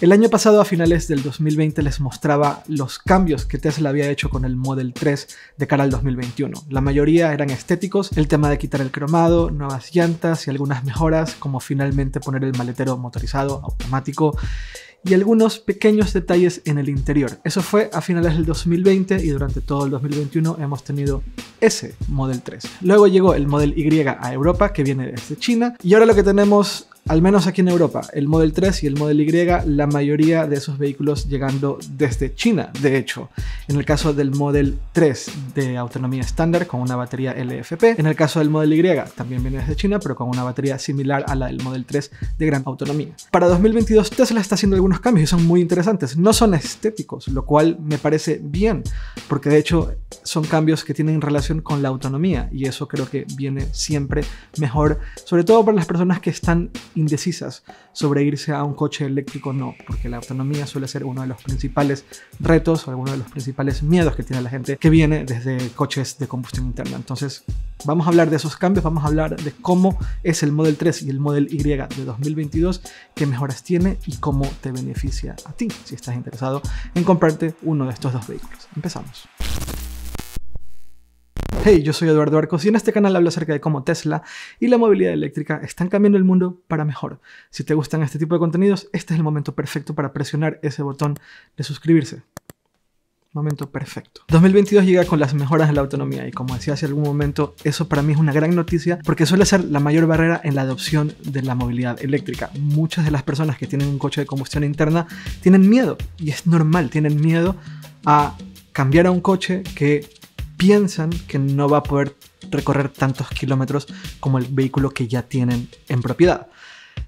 El año pasado, a finales del 2020, les mostraba los cambios que Tesla había hecho con el Model 3 de cara al 2021. La mayoría eran estéticos, el tema de quitar el cromado, nuevas llantas y algunas mejoras, como finalmente poner el maletero motorizado automático y algunos pequeños detalles en el interior. Eso fue a finales del 2020 y durante todo el 2021 hemos tenido ese Model 3. Luego llegó el Model Y a Europa que viene desde China y ahora lo que tenemos al menos aquí en Europa, el Model 3 y el Model Y, la mayoría de esos vehículos llegando desde China, de hecho. En el caso del Model 3 de autonomía estándar con una batería LFP, en el caso del Model Y también viene desde China, pero con una batería similar a la del Model 3 de gran autonomía. Para 2022 Tesla está haciendo algunos cambios y son muy interesantes. No son estéticos, lo cual me parece bien, porque de hecho son cambios que tienen relación con la autonomía y eso creo que viene siempre mejor, sobre todo para las personas que están indecisas sobre irse a un coche eléctrico no, porque la autonomía suele ser uno de los principales retos o algunos de los principales miedos que tiene la gente que viene desde coches de combustión interna. Entonces, vamos a hablar de esos cambios, vamos a hablar de cómo es el Model 3 y el Model Y de 2022, qué mejoras tiene y cómo te beneficia a ti si estás interesado en comprarte uno de estos dos vehículos. Empezamos. Hey, yo soy Eduardo Arcos y en este canal hablo acerca de cómo Tesla y la movilidad eléctrica están cambiando el mundo para mejor. Si te gustan este tipo de contenidos, este es el momento perfecto para presionar ese botón de suscribirse. Momento perfecto. 2022 llega con las mejoras en la autonomía y como decía hace algún momento, eso para mí es una gran noticia porque suele ser la mayor barrera en la adopción de la movilidad eléctrica. Muchas de las personas que tienen un coche de combustión interna tienen miedo y es normal, tienen miedo a cambiar a un coche que piensan que no va a poder recorrer tantos kilómetros como el vehículo que ya tienen en propiedad.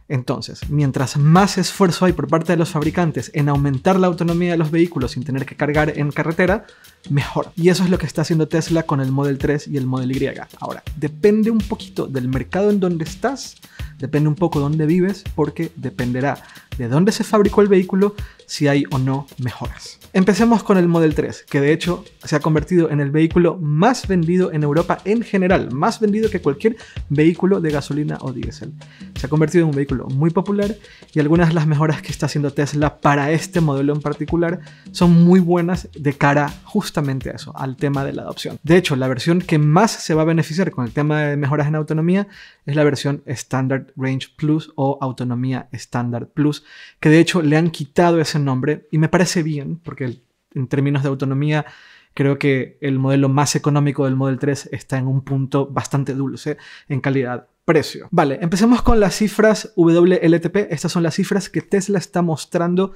Entonces, mientras más esfuerzo hay por parte de los fabricantes en aumentar la autonomía de los vehículos sin tener que cargar en carretera, mejor. Y eso es lo que está haciendo Tesla con el Model 3 y el Model Y. Ahora, depende un poquito del mercado en donde estás, depende un poco dónde vives, porque dependerá de dónde se fabricó el vehículo, si hay o no mejoras. Empecemos con el Model 3, que de hecho se ha convertido en el vehículo más vendido en Europa en general, más vendido que cualquier vehículo de gasolina o diésel. Se ha convertido en un vehículo muy popular y algunas de las mejoras que está haciendo Tesla para este modelo en particular son muy buenas de cara justo justamente a eso, al tema de la adopción. De hecho, la versión que más se va a beneficiar con el tema de mejoras en autonomía es la versión Standard Range Plus o Autonomía Standard Plus, que de hecho le han quitado ese nombre y me parece bien, porque en términos de autonomía creo que el modelo más económico del Model 3 está en un punto bastante dulce en calidad. Precio. Vale, empecemos con las cifras WLTP. Estas son las cifras que Tesla está mostrando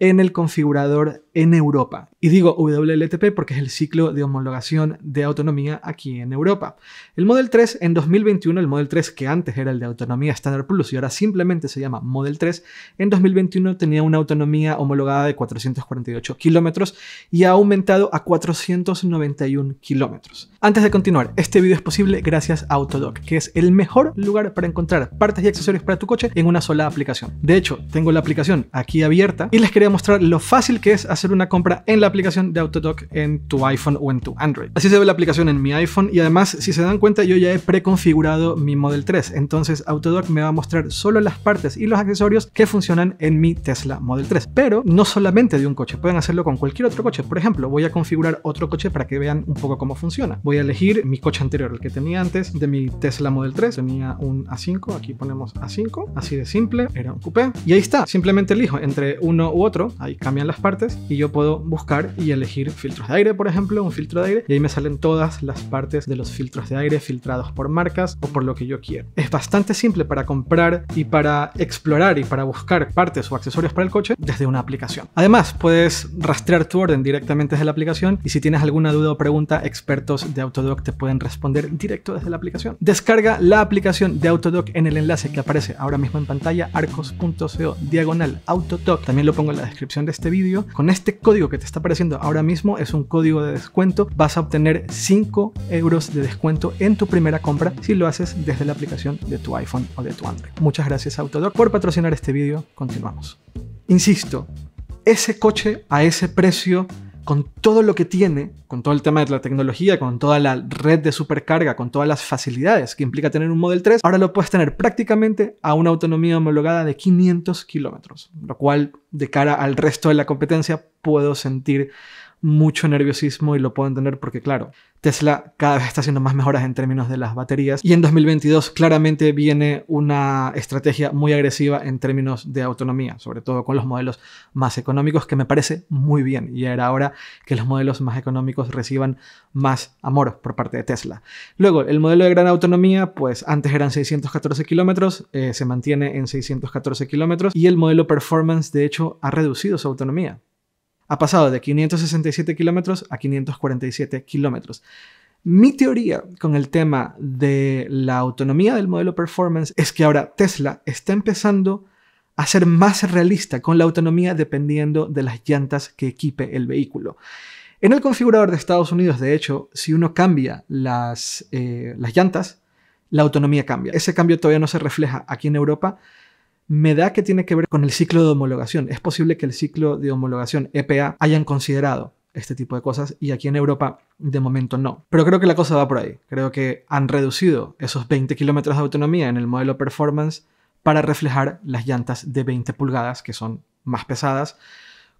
en el configurador en Europa. Y digo WLTP porque es el ciclo de homologación de autonomía aquí en Europa. El Model 3 en 2021, el Model 3 que antes era el de autonomía Standard Plus y ahora simplemente se llama Model 3, en 2021 tenía una autonomía homologada de 448 kilómetros y ha aumentado a 491 kilómetros. Antes de continuar, este video es posible gracias a Autodoc, que es el mejor lugar para encontrar partes y accesorios para tu coche en una sola aplicación. De hecho, tengo la aplicación aquí abierta y les quería mostrar lo fácil que es hacer una compra en la aplicación de Autodoc en tu iPhone o en tu Android. Así se ve la aplicación en mi iPhone y además, si se dan cuenta, yo ya he preconfigurado mi Model 3, entonces Autodoc me va a mostrar solo las partes y los accesorios que funcionan en mi Tesla Model 3. Pero no solamente de un coche, pueden hacerlo con cualquier otro coche. Por ejemplo, voy a configurar otro coche para que vean un poco cómo funciona. Voy a elegir mi coche anterior, el que tenía antes de mi Tesla Model 3. Tenía un A5, aquí ponemos A5, así de simple, era un coupé. Y ahí está, simplemente elijo entre uno u otro, ahí cambian las partes y yo puedo buscar y elegir filtros de aire, por ejemplo, un filtro de aire, y ahí me salen todas las partes de los filtros de aire filtrados por marcas o por lo que yo quiero. Es bastante simple para comprar y para explorar y para buscar partes o accesorios para el coche desde una aplicación. Además, puedes rastrear tu orden directamente desde la aplicación y si tienes alguna duda o pregunta, expertos de Autodoc te pueden responder directo desde la aplicación. Descarga la aplicación de Autodoc en el enlace que aparece ahora mismo en pantalla arcos.co diagonal Autodoc. También lo pongo en la descripción de este vídeo. Con este este código que te está apareciendo ahora mismo es un código de descuento. Vas a obtener 5 euros de descuento en tu primera compra si lo haces desde la aplicación de tu iPhone o de tu Android. Muchas gracias Autodoc por patrocinar este vídeo. Continuamos. Insisto, ese coche a ese precio con todo lo que tiene, con todo el tema de la tecnología, con toda la red de supercarga, con todas las facilidades que implica tener un Model 3, ahora lo puedes tener prácticamente a una autonomía homologada de 500 kilómetros, lo cual de cara al resto de la competencia puedo sentir mucho nerviosismo y lo puedo entender porque, claro, Tesla cada vez está haciendo más mejoras en términos de las baterías y en 2022 claramente viene una estrategia muy agresiva en términos de autonomía, sobre todo con los modelos más económicos, que me parece muy bien y era hora que los modelos más económicos reciban más amor por parte de Tesla. Luego, el modelo de gran autonomía, pues antes eran 614 kilómetros, eh, se mantiene en 614 kilómetros y el modelo performance de hecho ha reducido su autonomía ha pasado de 567 kilómetros a 547 kilómetros. Mi teoría con el tema de la autonomía del modelo performance es que ahora Tesla está empezando a ser más realista con la autonomía dependiendo de las llantas que equipe el vehículo. En el configurador de Estados Unidos, de hecho, si uno cambia las, eh, las llantas, la autonomía cambia. Ese cambio todavía no se refleja aquí en Europa, me da que tiene que ver con el ciclo de homologación. Es posible que el ciclo de homologación EPA hayan considerado este tipo de cosas y aquí en Europa de momento no. Pero creo que la cosa va por ahí. Creo que han reducido esos 20 kilómetros de autonomía en el modelo performance para reflejar las llantas de 20 pulgadas que son más pesadas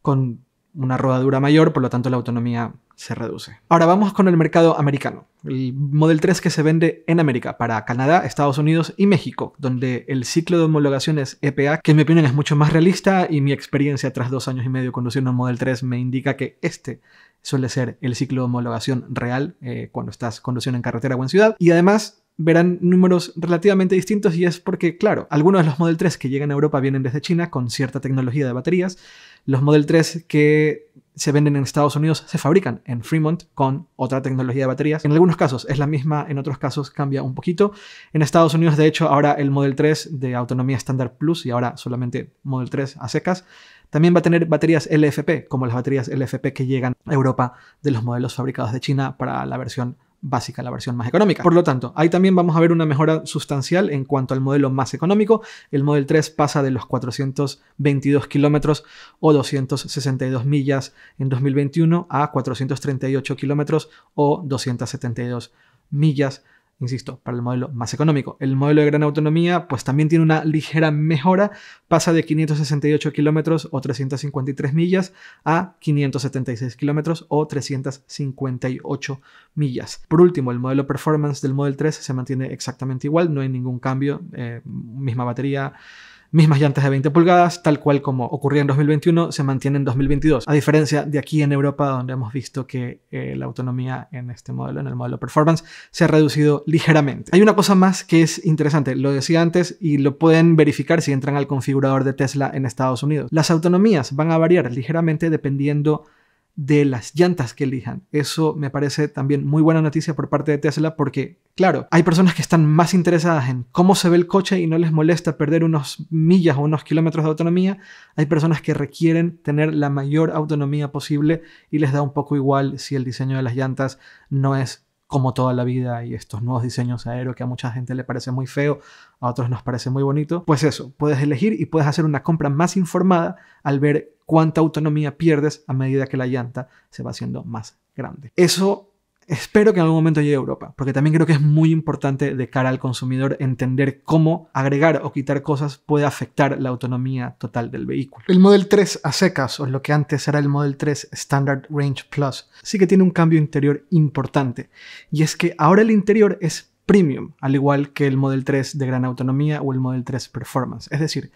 con una rodadura mayor, por lo tanto la autonomía se reduce. Ahora vamos con el mercado americano. El Model 3 que se vende en América para Canadá, Estados Unidos y México, donde el ciclo de es EPA, que en mi opinión es mucho más realista y mi experiencia tras dos años y medio conduciendo un Model 3 me indica que este suele ser el ciclo de homologación real eh, cuando estás conduciendo en carretera o en ciudad. Y además verán números relativamente distintos y es porque, claro, algunos de los Model 3 que llegan a Europa vienen desde China con cierta tecnología de baterías los Model 3 que se venden en Estados Unidos se fabrican en Fremont con otra tecnología de baterías. En algunos casos es la misma, en otros casos cambia un poquito. En Estados Unidos, de hecho, ahora el Model 3 de autonomía estándar Plus y ahora solamente Model 3 a secas, también va a tener baterías LFP, como las baterías LFP que llegan a Europa de los modelos fabricados de China para la versión básica, la versión más económica. Por lo tanto, ahí también vamos a ver una mejora sustancial en cuanto al modelo más económico. El Model 3 pasa de los 422 kilómetros o 262 millas en 2021 a 438 kilómetros o 272 millas insisto, para el modelo más económico. El modelo de gran autonomía, pues también tiene una ligera mejora, pasa de 568 kilómetros o 353 millas a 576 kilómetros o 358 millas. Por último, el modelo performance del Model 3 se mantiene exactamente igual, no hay ningún cambio, eh, misma batería, mismas llantas de 20 pulgadas, tal cual como ocurría en 2021, se mantiene en 2022, a diferencia de aquí en Europa, donde hemos visto que eh, la autonomía en este modelo, en el modelo performance, se ha reducido ligeramente. Hay una cosa más que es interesante, lo decía antes y lo pueden verificar si entran al configurador de Tesla en Estados Unidos. Las autonomías van a variar ligeramente dependiendo de las llantas que elijan. Eso me parece también muy buena noticia por parte de Tesla porque, claro, hay personas que están más interesadas en cómo se ve el coche y no les molesta perder unos millas o unos kilómetros de autonomía. Hay personas que requieren tener la mayor autonomía posible y les da un poco igual si el diseño de las llantas no es como toda la vida y estos nuevos diseños aéreos que a mucha gente le parece muy feo, a otros nos parece muy bonito. Pues eso, puedes elegir y puedes hacer una compra más informada al ver cuánta autonomía pierdes a medida que la llanta se va haciendo más grande. Eso Espero que en algún momento llegue a Europa, porque también creo que es muy importante de cara al consumidor entender cómo agregar o quitar cosas puede afectar la autonomía total del vehículo. El Model 3 a secas, o lo que antes era el Model 3 Standard Range Plus, sí que tiene un cambio interior importante, y es que ahora el interior es premium, al igual que el Model 3 de gran autonomía o el Model 3 Performance. Es decir,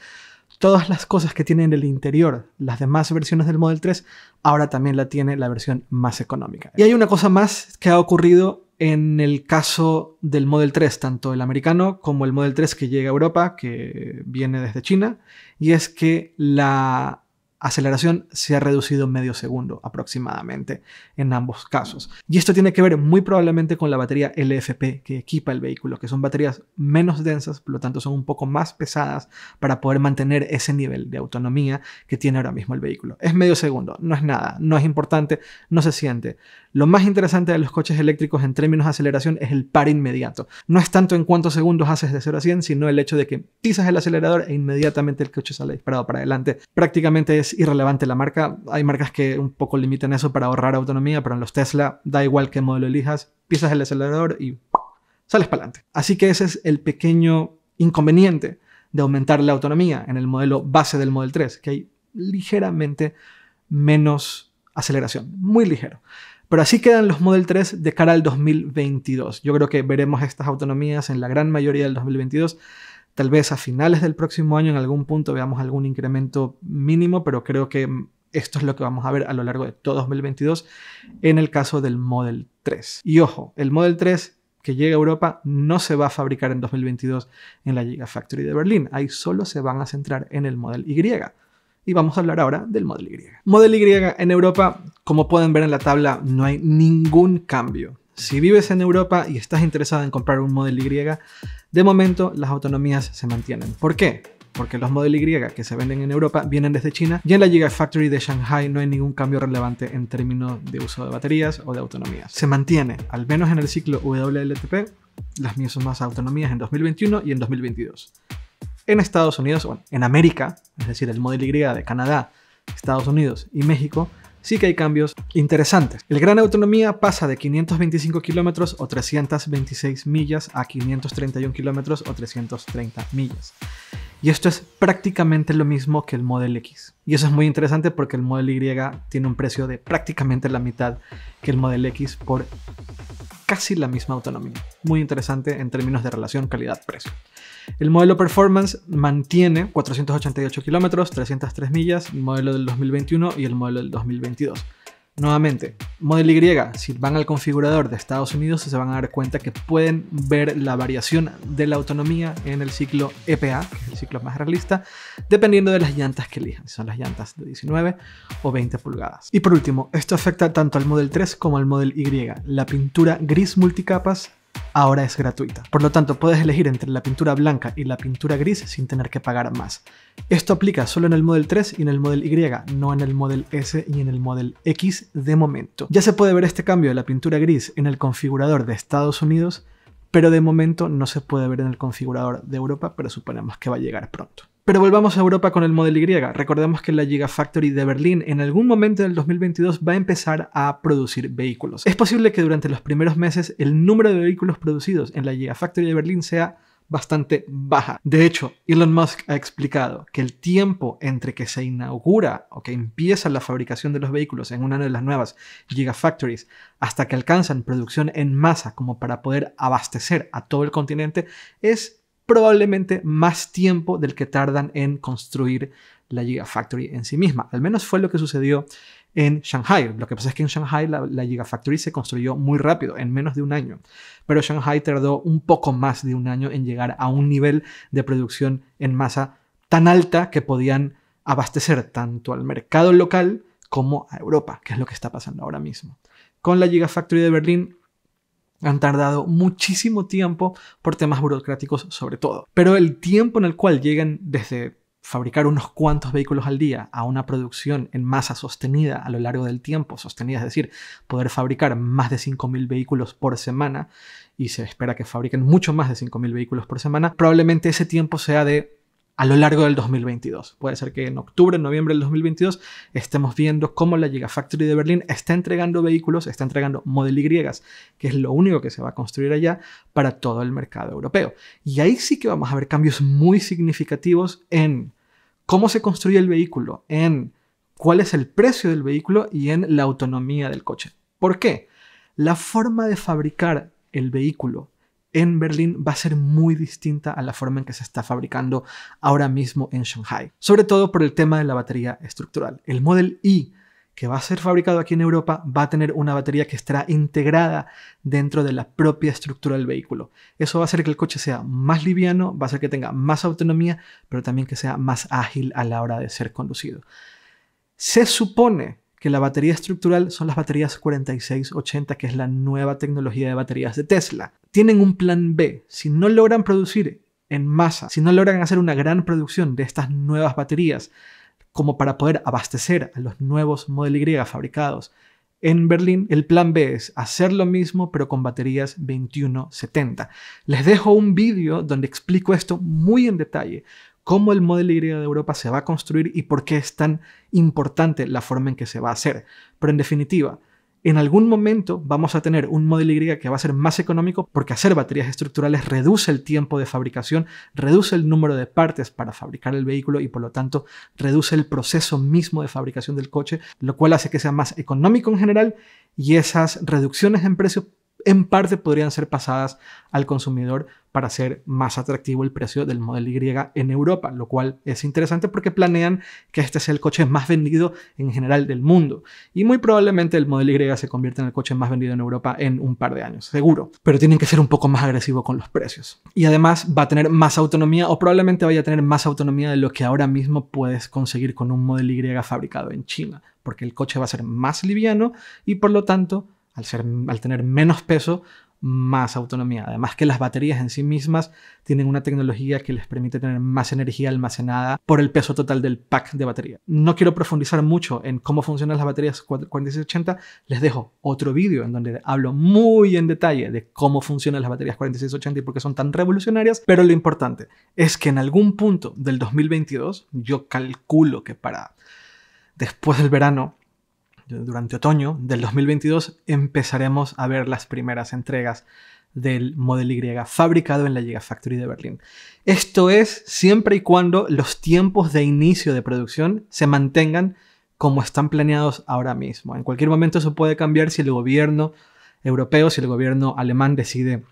todas las cosas que tienen el interior, las demás versiones del Model 3, ahora también la tiene la versión más económica. Y hay una cosa más que ha ocurrido en el caso del Model 3, tanto el americano como el Model 3 que llega a Europa, que viene desde China, y es que la aceleración se ha reducido medio segundo aproximadamente en ambos casos. Y esto tiene que ver muy probablemente con la batería LFP que equipa el vehículo, que son baterías menos densas, por lo tanto son un poco más pesadas para poder mantener ese nivel de autonomía que tiene ahora mismo el vehículo. Es medio segundo, no es nada, no es importante, no se siente. Lo más interesante de los coches eléctricos en términos de aceleración es el par inmediato. No es tanto en cuántos segundos haces de 0 a 100, sino el hecho de que pisas el acelerador e inmediatamente el coche sale disparado para adelante. Prácticamente es irrelevante la marca. Hay marcas que un poco limitan eso para ahorrar autonomía, pero en los Tesla da igual qué modelo elijas, pisas el acelerador y sales para adelante. Así que ese es el pequeño inconveniente de aumentar la autonomía en el modelo base del Model 3, que hay ligeramente menos aceleración, muy ligero. Pero así quedan los Model 3 de cara al 2022. Yo creo que veremos estas autonomías en la gran mayoría del 2022. Tal vez a finales del próximo año en algún punto veamos algún incremento mínimo, pero creo que mm, esto es lo que vamos a ver a lo largo de todo 2022 en el caso del Model 3. Y ojo, el Model 3 que llega a Europa no se va a fabricar en 2022 en la Gigafactory de Berlín. Ahí solo se van a centrar en el Model Y. Y vamos a hablar ahora del Model Y. Model Y en Europa, como pueden ver en la tabla, no hay ningún cambio. Si vives en Europa y estás interesado en comprar un Model Y, de momento las autonomías se mantienen. ¿Por qué? Porque los Model Y que se venden en Europa vienen desde China y en la Gigafactory de Shanghai no hay ningún cambio relevante en términos de uso de baterías o de autonomías. Se mantiene, al menos en el ciclo WLTP, las mismas autonomías en 2021 y en 2022. En Estados Unidos, bueno, en América, es decir, el Model Y de Canadá, Estados Unidos y México, sí que hay cambios interesantes. El Gran Autonomía pasa de 525 kilómetros o 326 millas a 531 kilómetros o 330 millas. Y esto es prácticamente lo mismo que el Model X. Y eso es muy interesante porque el Model Y tiene un precio de prácticamente la mitad que el Model X por casi la misma autonomía. Muy interesante en términos de relación calidad-precio. El modelo Performance mantiene 488 kilómetros, 303 millas, el modelo del 2021 y el modelo del 2022. Nuevamente, Model Y, si van al configurador de Estados Unidos se van a dar cuenta que pueden ver la variación de la autonomía en el ciclo EPA, que es el ciclo más realista, dependiendo de las llantas que elijan, si son las llantas de 19 o 20 pulgadas. Y por último, esto afecta tanto al Model 3 como al Model Y. La pintura gris multicapas ahora es gratuita. Por lo tanto, puedes elegir entre la pintura blanca y la pintura gris sin tener que pagar más. Esto aplica solo en el Model 3 y en el Model Y, no en el Model S y en el Model X de momento. Ya se puede ver este cambio de la pintura gris en el configurador de Estados Unidos, pero de momento no se puede ver en el configurador de Europa, pero suponemos que va a llegar pronto. Pero volvamos a Europa con el Model Y. Recordemos que la Gigafactory de Berlín en algún momento del 2022 va a empezar a producir vehículos. Es posible que durante los primeros meses el número de vehículos producidos en la Gigafactory de Berlín sea bastante baja. De hecho, Elon Musk ha explicado que el tiempo entre que se inaugura o que empieza la fabricación de los vehículos en una de las nuevas Gigafactories hasta que alcanzan producción en masa como para poder abastecer a todo el continente es probablemente más tiempo del que tardan en construir la Gigafactory en sí misma. Al menos fue lo que sucedió en Shanghai. Lo que pasa es que en Shanghai la, Gigafactory se construyó muy rápido, en menos de un año. Pero Shanghai tardó un poco más de un año en llegar a un nivel de producción en masa tan alta que podían abastecer tanto al mercado local como a Europa, que es lo que está pasando ahora mismo. Con la Gigafactory de Berlín han tardado muchísimo tiempo por temas burocráticos sobre todo. Pero el tiempo en el cual llegan desde fabricar unos cuantos vehículos al día a una producción en masa sostenida a lo largo del tiempo, sostenida, es decir, poder fabricar más de 5.000 vehículos por semana, y se espera que fabriquen mucho más de 5.000 vehículos por semana, probablemente ese tiempo sea de a lo largo del 2022. Puede ser que en octubre, noviembre del 2022 estemos viendo cómo la Gigafactory de Berlín está entregando vehículos, está entregando Model Y, que es lo único que se va a construir allá para todo el mercado europeo. Y ahí sí que vamos a ver cambios muy significativos en cómo se construye el vehículo, en cuál es el precio del vehículo y en la autonomía del coche. ¿Por qué? La forma de fabricar el vehículo en Berlín va a ser muy distinta a la forma en que se está fabricando ahora mismo en Shanghai, sobre todo por el tema de la batería estructural. El Model I que va a ser fabricado aquí en Europa va a tener una batería que estará integrada dentro de la propia estructura del vehículo. Eso va a hacer que el coche sea más liviano, va a hacer que tenga más autonomía, pero también que sea más ágil a la hora de ser conducido. Se supone que la batería estructural son las baterías 4680, que es la nueva tecnología de baterías de Tesla tienen un plan B. Si no logran producir en masa, si no logran hacer una gran producción de estas nuevas baterías, como para poder abastecer a los nuevos Model Y fabricados en Berlín, el plan B es hacer lo mismo pero con baterías 2170. Les dejo un vídeo donde explico esto muy en detalle, cómo el Model Y de Europa se va a construir y por qué es tan importante la forma en que se va a hacer. Pero en definitiva, en algún momento vamos a tener un modelo Y que va a ser más económico porque hacer baterías estructurales reduce el tiempo de fabricación, reduce el número de partes para fabricar el vehículo y por lo tanto reduce el proceso mismo de fabricación del coche, lo cual hace que sea más económico en general y esas reducciones en precio en parte podrían ser pasadas al consumidor para hacer más atractivo el precio del modelo Y en Europa, lo cual es interesante porque planean que este sea el coche más vendido en general del mundo. Y muy probablemente el modelo Y se convierta en el coche más vendido en Europa en un par de años, seguro. Pero tienen que ser un poco más agresivos con los precios. Y además va a tener más autonomía o probablemente vaya a tener más autonomía de lo que ahora mismo puedes conseguir con un modelo Y fabricado en China, porque el coche va a ser más liviano y por lo tanto, al, ser, al tener menos peso, más autonomía. Además que las baterías en sí mismas tienen una tecnología que les permite tener más energía almacenada por el peso total del pack de batería. No quiero profundizar mucho en cómo funcionan las baterías 4680, les dejo otro vídeo en donde hablo muy en detalle de cómo funcionan las baterías 4680 y por qué son tan revolucionarias, pero lo importante es que en algún punto del 2022, yo calculo que para después del verano, durante otoño del 2022, empezaremos a ver las primeras entregas del modelo Y fabricado en la Gigafactory de Berlín. Esto es siempre y cuando los tiempos de inicio de producción se mantengan como están planeados ahora mismo. En cualquier momento eso puede cambiar si el gobierno europeo, si el gobierno alemán decide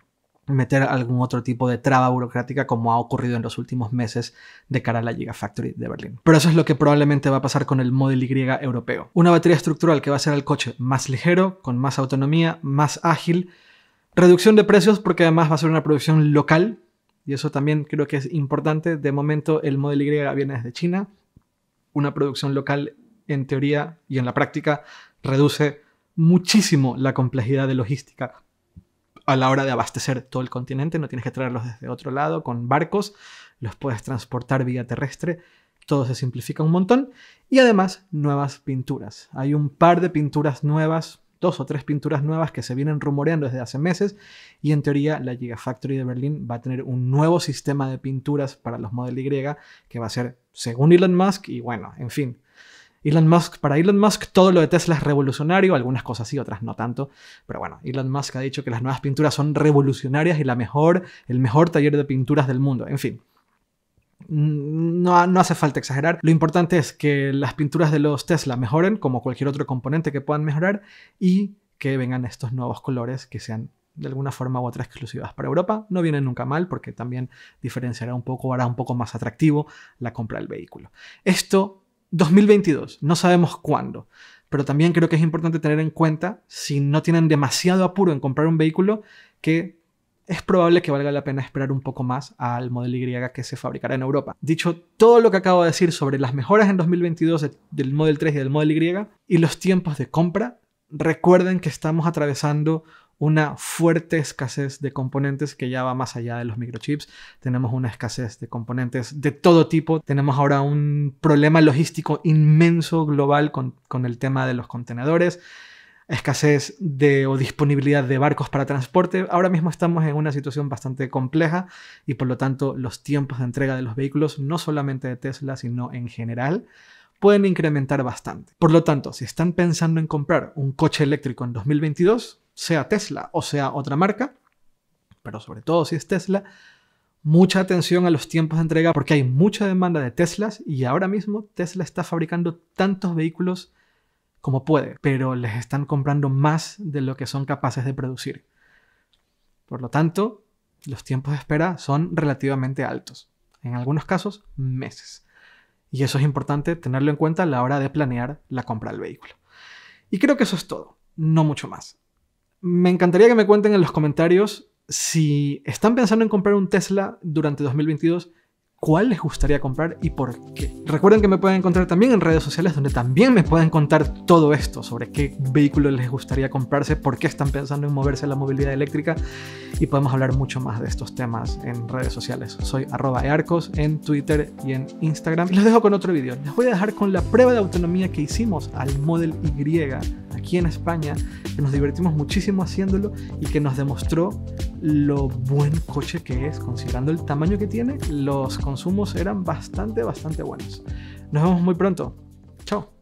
meter algún otro tipo de traba burocrática como ha ocurrido en los últimos meses de cara a la Gigafactory de Berlín. Pero eso es lo que probablemente va a pasar con el Model Y europeo. Una batería estructural que va a ser el coche más ligero, con más autonomía, más ágil, reducción de precios porque además va a ser una producción local y eso también creo que es importante. De momento el Model Y viene desde China, una producción local en teoría y en la práctica reduce muchísimo la complejidad de logística a la hora de abastecer todo el continente, no tienes que traerlos desde otro lado con barcos, los puedes transportar vía terrestre, todo se simplifica un montón y además nuevas pinturas. Hay un par de pinturas nuevas, dos o tres pinturas nuevas que se vienen rumoreando desde hace meses y en teoría la Gigafactory de Berlín va a tener un nuevo sistema de pinturas para los Model Y que va a ser según Elon Musk y bueno, en fin, Elon Musk, para Elon Musk todo lo de Tesla es revolucionario, algunas cosas sí, otras no tanto, pero bueno, Elon Musk ha dicho que las nuevas pinturas son revolucionarias y la mejor, el mejor taller de pinturas del mundo, en fin. Mm, no, no, hace falta exagerar. Lo importante es que las pinturas de los Tesla mejoren, como cualquier otro componente que puedan mejorar, y que vengan estos nuevos colores que sean de alguna forma u otra exclusivas para Europa. No vienen nunca mal porque también diferenciará un poco, hará un poco más atractivo la compra del vehículo. Esto 2022, no sabemos cuándo. Pero también creo que es importante tener en cuenta, si no tienen demasiado apuro en comprar un vehículo, que es probable que valga la pena esperar un poco más al modelo Y que se fabricará en Europa. Dicho todo lo que acabo de decir sobre las mejoras en 2022 del Model 3 y del Model Y y los tiempos de compra, recuerden que estamos atravesando una fuerte escasez de componentes que ya va más allá de los microchips. Tenemos una escasez de componentes de todo tipo. Tenemos ahora un problema logístico inmenso global con, el tema de los contenedores escasez de o disponibilidad de barcos para transporte. Ahora mismo estamos en una situación bastante compleja y por lo tanto los tiempos de entrega de los vehículos, no solamente de Tesla, sino en general, pueden incrementar bastante. Por lo tanto, si están pensando en comprar un coche eléctrico en 2022, sea Tesla o sea otra marca, pero sobre todo si es Tesla, mucha atención a los tiempos de entrega porque hay mucha demanda de Teslas y ahora mismo Tesla está fabricando tantos vehículos como puede, pero les están comprando más de lo que son capaces de producir. Por lo tanto, los tiempos de espera son relativamente altos, en algunos casos meses. Y eso es importante tenerlo en cuenta a la hora de planear la compra del vehículo. Y creo que eso es todo, no mucho más. Me encantaría que me cuenten en los comentarios si están pensando en comprar un Tesla durante 2022 cuál les gustaría comprar y por qué. Recuerden que me pueden encontrar también en redes sociales donde también me pueden contar todo esto sobre qué vehículo les gustaría comprarse, por qué están pensando en moverse a la movilidad eléctrica y podemos hablar mucho más de estos temas en redes sociales. Soy arroba earcos en Twitter y en Instagram. Y los dejo con otro video. Les voy a dejar con la prueba de autonomía que hicimos al Model Y aquí en España, que nos divertimos muchísimo haciéndolo y que nos demostró lo buen coche que es, considerando el tamaño que tiene, los consumos eran bastante, bastante buenos. Nos vemos muy pronto. Chao.